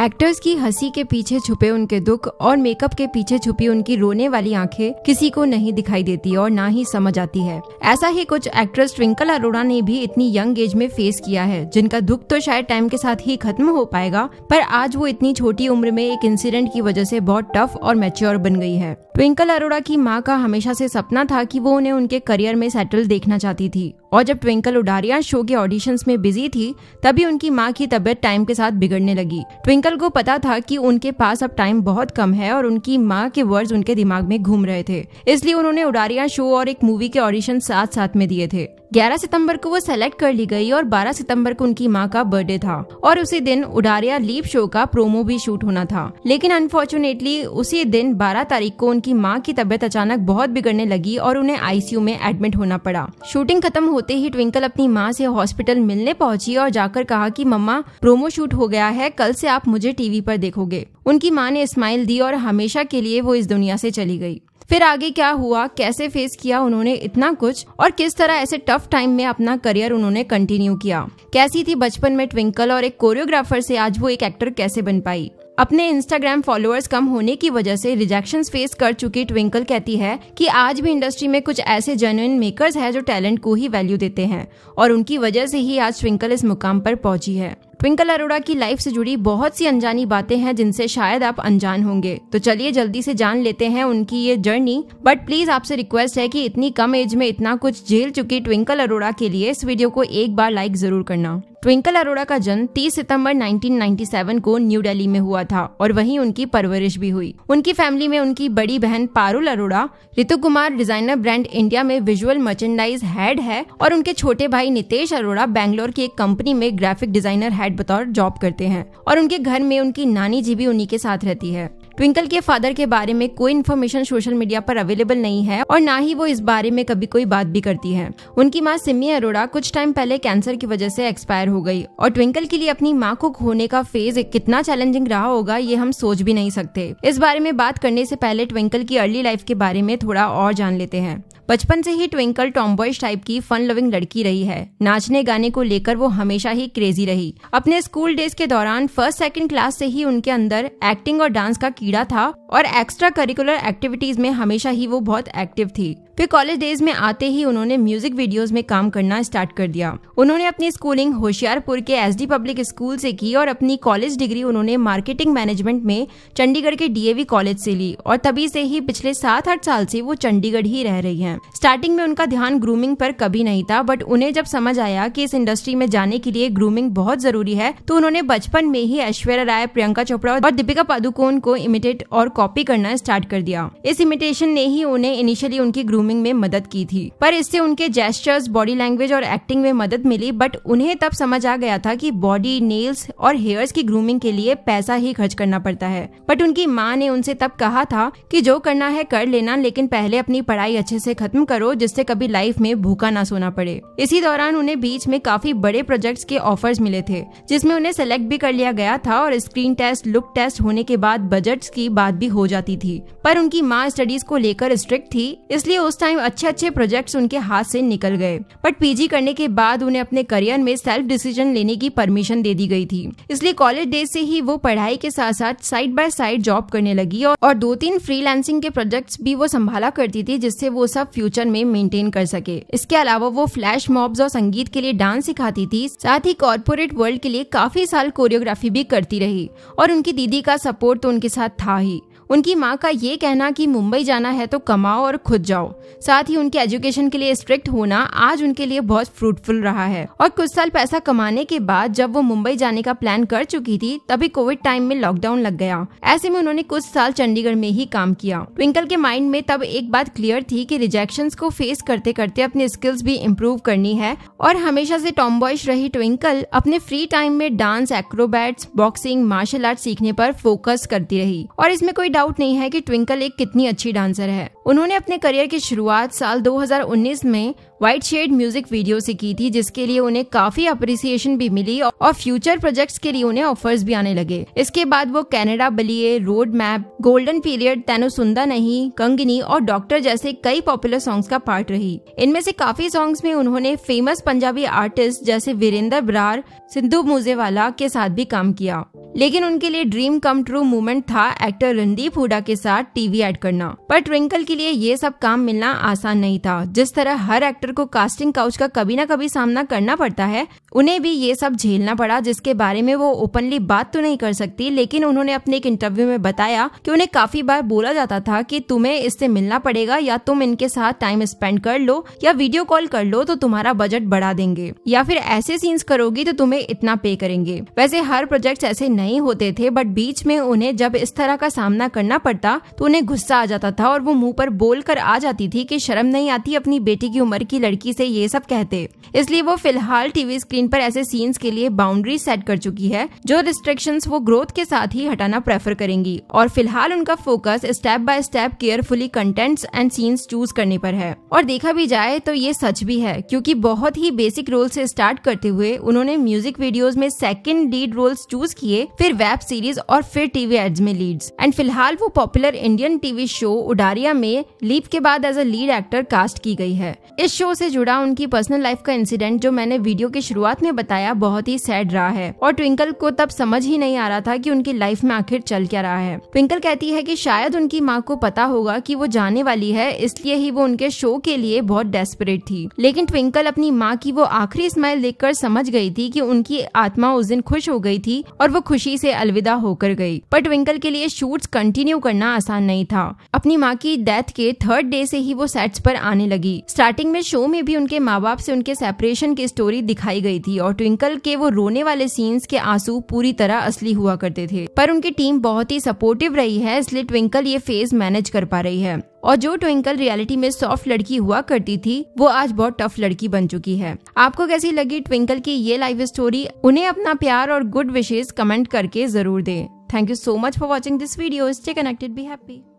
actors की हंसी के पीछे छुपे उनके दुख और मेकअप के पीछे छुपी उनकी रोने वाली आंखें किसी को नहीं दिखाई देती और ना ही समझ आती है ऐसा ही कुछ एक्ट्रेस ट्विंकल अरोड़ा ने भी इतनी यंग एज में फेस किया है जिनका दुख तो शायद टाइम के साथ ही खत्म हो पाएगा पर आज वो इतनी छोटी उम्र में एक इंसिडेंट की वजह से बहुत टफ और मेच्योर बन गई है ट्विंकल अरोड़ा की माँ का हमेशा से सपना था कि वो उन्हें उनके करियर में सेटल देखना चाहती थी और जब ट्विंकल उडारिया शो के ऑडिशंस में बिजी थी तभी उनकी माँ की तबीयत टाइम के साथ बिगड़ने लगी ट्विंकल को पता था कि उनके पास अब टाइम बहुत कम है और उनकी माँ के वर्ड्स उनके दिमाग में घूम रहे थे इसलिए उन्होंने उडारिया शो और एक मूवी के ऑडिशन साथ साथ में दिए थे 11 सितंबर को वो सेलेक्ट कर ली गई और 12 सितंबर को उनकी माँ का बर्थडे था और उसी दिन उडारिया लीप शो का प्रोमो भी शूट होना था लेकिन अनफॉर्चुनेटली उसी दिन 12 तारीख को उनकी माँ की तबीयत अचानक बहुत बिगड़ने लगी और उन्हें आईसीयू में एडमिट होना पड़ा शूटिंग खत्म होते ही ट्विंकल अपनी माँ से हॉस्पिटल मिलने पहुंची और जाकर कहा की मम्मा प्रोमो शूट हो गया है कल से आप मुझे टीवी पर देखोगे उनकी माँ ने स्माइल दी और हमेशा के लिए वो इस दुनिया से चली गई फिर आगे क्या हुआ कैसे फेस किया उन्होंने इतना कुछ और किस तरह ऐसे टफ टाइम में अपना करियर उन्होंने कंटिन्यू किया कैसी थी बचपन में ट्विंकल और एक कोरियोग्राफर से आज वो एक एक्टर कैसे बन पाई अपने इंस्टाग्राम फॉलोअर्स कम होने की वजह से रिजेक्शन फेस कर चुकी ट्विंकल कहती है कि आज भी इंडस्ट्री में कुछ ऐसे जेन्युन मेकर्स हैं जो टैलेंट को ही वैल्यू देते हैं और उनकी वजह से ही आज ट्विंकल इस मुकाम पर पहुंची है ट्विंकल अरोड़ा की लाइफ से जुड़ी बहुत सी अनजानी बातें हैं जिनसे शायद आप अनजान होंगे तो चलिए जल्दी से जान लेते हैं उनकी ये जर्नी बट प्लीज आपसे रिक्वेस्ट है कि इतनी कम एज में इतना कुछ झेल चुकी ट्विंकल अरोड़ा के लिए इस वीडियो को एक बार लाइक जरूर करना ट्विंकल अरोड़ा का जन्म 30 सितंबर 1997 को न्यू दिल्ली में हुआ था और वहीं उनकी परवरिश भी हुई उनकी फैमिली में उनकी बड़ी बहन Parul Arora Ritu Kumar designer brand India में विजुअल मर्चेंडाइज हेड है और उनके छोटे भाई नितेश अरोड़ा बैंगलोर की एक कंपनी में ग्राफिक डिजाइनर हेड बतौर जॉब करते हैं और उनके घर में उनकी नानी जी भी उन्हीं के साथ रहती है ट्विंकल के फादर के बारे में कोई इन्फॉर्मेशन सोशल मीडिया पर अवेलेबल नहीं है और ना ही वो इस बारे में कभी कोई बात भी करती है उनकी माँ सिमी अरोड़ा कुछ टाइम पहले कैंसर की वजह से एक्सपायर हो गई और ट्विंकल के लिए अपनी माँ को खोने का फेज कितना चैलेंजिंग रहा होगा ये हम सोच भी नहीं सकते इस बारे में बात करने से पहले ट्विंकल की अर्ली लाइफ के बारे में थोड़ा और जान लेते हैं बचपन से ही ट्विंकल टॉम्बॉयज टाइप की फन लविंग लड़की रही है नाचने गाने को लेकर वो हमेशा ही क्रेजी रही अपने स्कूल डेज के दौरान फर्स्ट सेकेंड क्लास से ही उनके अंदर एक्टिंग और डांस का कीड़ा था और एक्स्ट्रा करिकुलर एक्टिविटीज में हमेशा ही वो बहुत एक्टिव थी फिर कॉलेज डेज में आते ही उन्होंने म्यूजिक वीडियोस में काम करना स्टार्ट कर दिया उन्होंने अपनी स्कूलिंग होशियारपुर के एसडी पब्लिक स्कूल से की और अपनी कॉलेज डिग्री उन्होंने मार्केटिंग मैनेजमेंट में चंडीगढ़ के डीएवी कॉलेज से ली और तभी से ही पिछले सात आठ साल से वो चंडीगढ़ ही रह रही है स्टार्टिंग में उनका ध्यान ग्रूमिंग पर कभी नहीं था बट उन्हें जब समझ आया की इस इंडस्ट्री में जाने के लिए ग्रूमिंग बहुत जरूरी है तो उन्होंने बचपन में ही ऐश्वर्या राय प्रियंका चोपड़ा और दीपिका पादुकोण को इमिटेट और कॉपी करना स्टार्ट कर दिया इस इमिटेशन ने ही उन्हें इनिशियली उनकी ग्रूमिंग में मदद की थी पर इससे उनके जेस्टर्स बॉडी लैंग्वेज और एक्टिंग में मदद मिली बट उन्हें तब समझ आ गया था की बॉडी नेल्स और हेयर्स की ग्रूमिंग के लिए पैसा ही खर्च करना पड़ता है बट उनकी माँ ने उनसे तब कहा था की जो करना है कर लेना लेकिन पहले अपनी पढ़ाई अच्छे से खत्म करो जिससे कभी लाइफ में भूखा ना सोना पड़े इसी दौरान उन्हें बीच में काफी बड़े प्रोजेक्ट्स के ऑफर्स मिले थे जिसमें उन्हें सेलेक्ट भी कर लिया गया था और स्क्रीन टेस्ट लुक टेस्ट होने के बाद बजट्स की बात भी भी हो जाती थी पर उनकी माँ स्टडीज को लेकर स्ट्रिक्ट थी इसलिए उस टाइम अच्छे अच्छे प्रोजेक्ट्स उनके हाथ से निकल गए बट पीजी करने के बाद उन्हें अपने करियर में सेल्फ डिसीजन लेने की परमिशन दे दी गई थी इसलिए कॉलेज डेज से ही वो पढ़ाई के साथ साथ साइड बाय साइड जॉब करने लगी और, और दो तीन लैंसिंग के प्रोजेक्ट्स भी वो संभाला करती थी जिससे वो सब फ्यूचर में मेंटेन कर सके इसके अलावा वो फ्लैश मॉब्स और संगीत के लिए डांस सिखाती थी साथ ही कॉर्पोरेट वर्ल्ड के लिए काफी साल कोरियोग्राफी भी करती रही और उनकी दीदी का सपोर्ट तो उनके साथ था ही उनकी माँ का ये कहना कि मुंबई जाना है तो कमाओ और खुद जाओ साथ ही उनके एजुकेशन के लिए स्ट्रिक्ट होना आज उनके लिए बहुत फ्रूटफुल रहा है और कुछ साल पैसा कमाने के बाद जब वो मुंबई जाने का प्लान कर चुकी थी तभी कोविड टाइम में लॉकडाउन लग गया ऐसे में उन्होंने कुछ साल चंडीगढ़ में ही काम किया ट्विंकल के माइंड में तब एक बात क्लियर थी की रिजेक्शन को फेस करते करते अपनी स्किल्स भी इम्प्रूव करनी है और हमेशा से बॉयस रही ट्विंकल अपने फ्री टाइम में dance acrobats boxing martial art सीखने पर फोकस करती रही और इसमें कोई डाउट डाउट नहीं है कि ट्विंकल एक कितनी अच्छी डांसर है उन्होंने अपने करियर की शुरुआत साल 2019 में व्हाइट शेड म्यूजिक वीडियो से की थी जिसके लिए उन्हें काफी अप्रिसिएशन भी मिली और फ्यूचर प्रोजेक्ट्स के लिए उन्हें ऑफर्स भी आने लगे इसके बाद वो कनाडा बलिए रोड मैप गोल्डन पीरियड तेनो सुंदा नहीं कंगनी और डॉक्टर जैसे कई पॉपुलर सॉन्ग्स का पार्ट रही इनमें से काफी सॉन्ग्स में उन्होंने फेमस पंजाबी आर्टिस्ट जैसे वीरेंद्र ब्रार सिंधु मूजेवाला के साथ भी काम किया लेकिन उनके लिए ड्रीम कम ट्रू मूवमेंट था एक्टर रणदीप हुडा के साथ टीवी एड करना पर ट्विंकल के लिए ये सब काम मिलना आसान नहीं था जिस तरह हर एक्टर को कास्टिंग काउच का कभी ना कभी सामना करना पड़ता है उन्हें भी ये सब झेलना पड़ा जिसके बारे में वो ओपनली बात तो नहीं कर सकती लेकिन उन्होंने अपने एक इंटरव्यू में बताया कि उन्हें काफी बार बोला जाता था कि तुम्हें इससे मिलना पड़ेगा या तुम इनके साथ टाइम स्पेंड कर लो या वीडियो कॉल कर लो तो तुम्हारा बजट बढ़ा देंगे या फिर ऐसे सीन्स करोगी तो तुम्हें इतना पे करेंगे वैसे हर प्रोजेक्ट ऐसे नहीं नहीं होते थे बट बीच में उन्हें जब इस तरह का सामना करना पड़ता तो उन्हें गुस्सा आ जाता था और वो मुंह पर बोल कर आ जाती थी कि शर्म नहीं आती अपनी बेटी की उम्र की लड़की से ये सब कहते इसलिए वो फिलहाल टीवी स्क्रीन पर ऐसे सीन्स के लिए बाउंड्री सेट कर चुकी है जो रिस्ट्रिक्शन वो ग्रोथ के साथ ही हटाना प्रेफर करेंगी और फिलहाल उनका focus step by step carefully contents and scenes choose करने पर है और देखा भी जाए तो ये सच भी है क्योंकि बहुत ही बेसिक रोल से स्टार्ट करते हुए उन्होंने म्यूजिक वीडियोस में सेकंड लीड रोल्स चूज किए फिर वेब सीरीज और फिर टीवी एड्स में लीड्स एंड फिलहाल वो popular Indian TV show Udaariyaan में लीप के बाद as a lead actor cast की गई है इस शो से जुड़ा उनकी पर्सनल लाइफ का इंसिडेंट जो मैंने वीडियो की शुरुआत में बताया बहुत ही सैड रहा है और ट्विंकल को तब समझ ही नहीं आ रहा था की उनकी लाइफ में आखिर चल क्या रहा है ट्विंकल कहती है की शायद उनकी माँ को पता होगा की वो जाने वाली है इसलिए ही वो उनके शो के लिए बहुत डेस्परेट थी लेकिन ट्विंकल अपनी माँ की वो आखिरी स्माइल देखकर समझ गई थी की उनकी आत्मा उस दिन खुश हो गई थी और वो खुश खुशी से अलविदा होकर गई पर ट्विंकल के लिए शूट्स कंटिन्यू करना आसान नहीं था अपनी माँ की डेथ के थर्ड डे से ही वो सेट्स पर आने लगी स्टार्टिंग में शो में भी उनके माँ बाप से उनके सेपरेशन की स्टोरी दिखाई गई थी और ट्विंकल के वो रोने वाले सीन्स के आंसू पूरी तरह असली हुआ करते थे पर उनकी टीम बहुत ही सपोर्टिव रही है इसलिए ट्विंकल ये फेज मैनेज कर पा रही है और जो ट्विंकल रियलिटी में सॉफ्ट लड़की हुआ करती थी वो आज बहुत टफ लड़की बन चुकी है आपको कैसी लगी ट्विंकल की ये लाइफ स्टोरी उन्हें अपना प्यार और गुड विशेष कमेंट करके जरूर दें thank you so much for watching this video stay connected be happy